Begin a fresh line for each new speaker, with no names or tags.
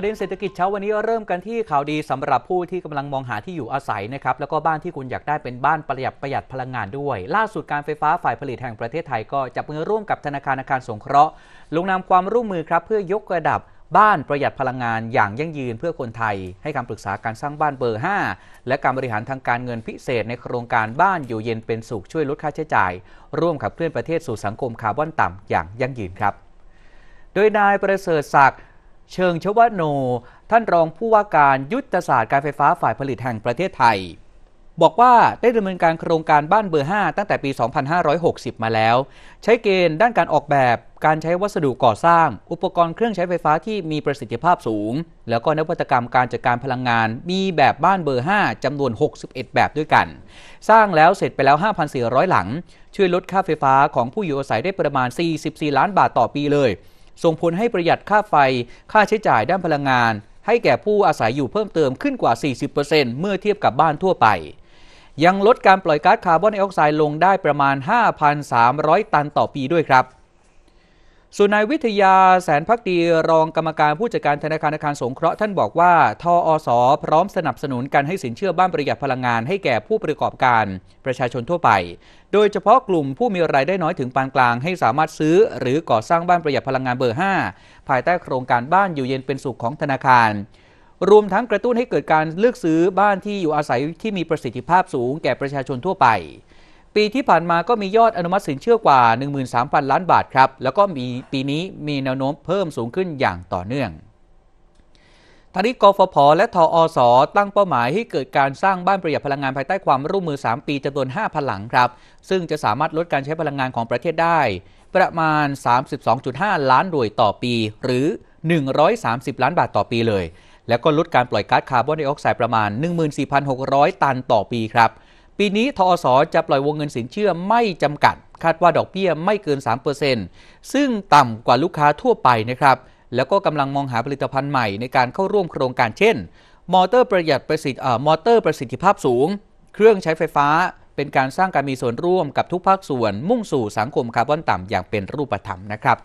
ประเด็นเศรษฐกิจเช้าวันนี้เริ่มกันที่ข่าวดีสำหรับผู้ที่กำลังมองหาที่อยู่อาศัยนะครับแล้วก็บ้านที่คุณอยากได้เป็นบ้านประหยัดประหยัดพลังงานด้วย ล่าสุดการไฟฟ้าฝ่ายผลิตแห่งประเทศไทยก็จับมือร่วมกับธนาคารอาคารสงเคราะห์ลงนามความร่วมมือครับเพื่อยกระดับบ้านประหยัดพลังงานอย่างยั่งยืนเพื่อคนไทย ให้คำปรึกษาการสร้างบ้านเบอร์5และการบริหารทางการเงินพิเศษในโครงการบ้านอยู่เย็นเป็นสุขช่วยลดค่าใช้จ่าย ร่วมขับเคลื่อนประเทศสู่สังคมคาร์บอนต่ำอย่างยั่งยืนครับโดยนายประเสริฐศักดิ์เชิงชวโน ท่านรองผู้ว่าการยุทธศาสตร์การไฟฟ้าฝ่ายผลิตแห่งประเทศไทย บอกว่าได้ดำเนินการโครงการบ้านเบอร์ 5 ตั้งแต่ปี 2560 มาแล้ว ใช้เกณฑ์ด้านการออกแบบการใช้วัสดุก่อสร้าง อุปกรณ์เครื่องใช้ไฟฟ้าที่มีประสิทธิภาพสูง แล้วก็นวัตกรรมการจัดการพลังงาน มีแบบบ้านเบอร์5จำนวน 61 แบบด้วยกัน สร้างแล้วเสร็จไปแล้ว 5,400 หลัง ช่วยลดค่าไฟฟ้าของผู้อยู่อาศัยได้ประมาณ 44 ล้านบาทต่อปีเลยส่งผลให้ประหยัดค่าไฟ ค่าใช้จ่ายด้านพลังงาน ให้แก่ผู้อาศัยอยู่เพิ่มเติมขึ้นกว่า 40%เมื่อเทียบกับบ้านทั่วไป ยังลดการปล่อยก๊าซคาร์บอนไดออกไซด์ลงได้ประมาณ 5,300 ตันต่อปีด้วยครับส่วนนายวิทยาแสนพักดีรองกรรมการผู้จัดการธนาคารอาคารสงเคราะห์ท่านบอกว่าทออสอพร้อมสนับสนุนการให้สินเชื่อบ้านประหยัดพลังงานให้แก่ผู้ประกอบการ ประชาชนทั่วไป โดยเฉพาะกลุ่มผู้มีรายได้น้อยถึงปานกลางให้สามารถซื้อ หรือก่อสร้างบ้านประหยัดพลังงานเบอร์5ภายใต้โครงการบ้านอยู่เย็นเป็นสุขของธนาคาร รวมทั้งกระตุ้นให้เกิดการเลือกซื้อบ้านที่อยู่อาศัยที่มีประสิทธิภาพสูง แก่ประชาชนทั่วไปปีที่ผ่านมาก็มียอดอนุมัติสินเชื่อกว่า 13,000 ล้านบาทครับ แล้วก็มีปีนี้มีแนวโน้มเพิ่มสูงขึ้นอย่างต่อเนื่องทางนี้กฟผและทออสอตั้งเป้าหมายให้เกิดการสร้างบ้านประหยัดพลังงานภายใต้ความร่วมมือ 3 ปีจำนวน5,000 หลังครับ ซึ่งจะสามารถลดการใช้พลังงานของประเทศได้ ประมาณ 32.5 ล้านหน่วยต่อปี หรือ 130 ล้านบาทต่อปีเลย แล้วก็ลดการปล่อยก๊าซคาร์บอนไดออกไซด์ประมาณ 14,600 ตันต่อปีครับปีนี้ทอสจะปล่อยวงเงินสินเชื่อไม่จำกัด คาดว่าดอกเบี้ยไม่เกิน 3%ซึ่งต่ำกว่าลูกค้าทั่วไปนะครับ แล้วก็กำลังมองหาผลิตภัณฑ์ใหม่ในการเข้าร่วมโครงการเช่น มอเตอร์ประหยัดประสิทธิ์มอเตอร์ประสิทธิภาพสูง เครื่องใช้ไฟฟ้าเป็นการสร้างการมีส่วนร่วมกับทุกภาคส่วนมุ่งสู่สังคมคาร์บอนต่ำอย่างเป็นรูปธรรมนะครับ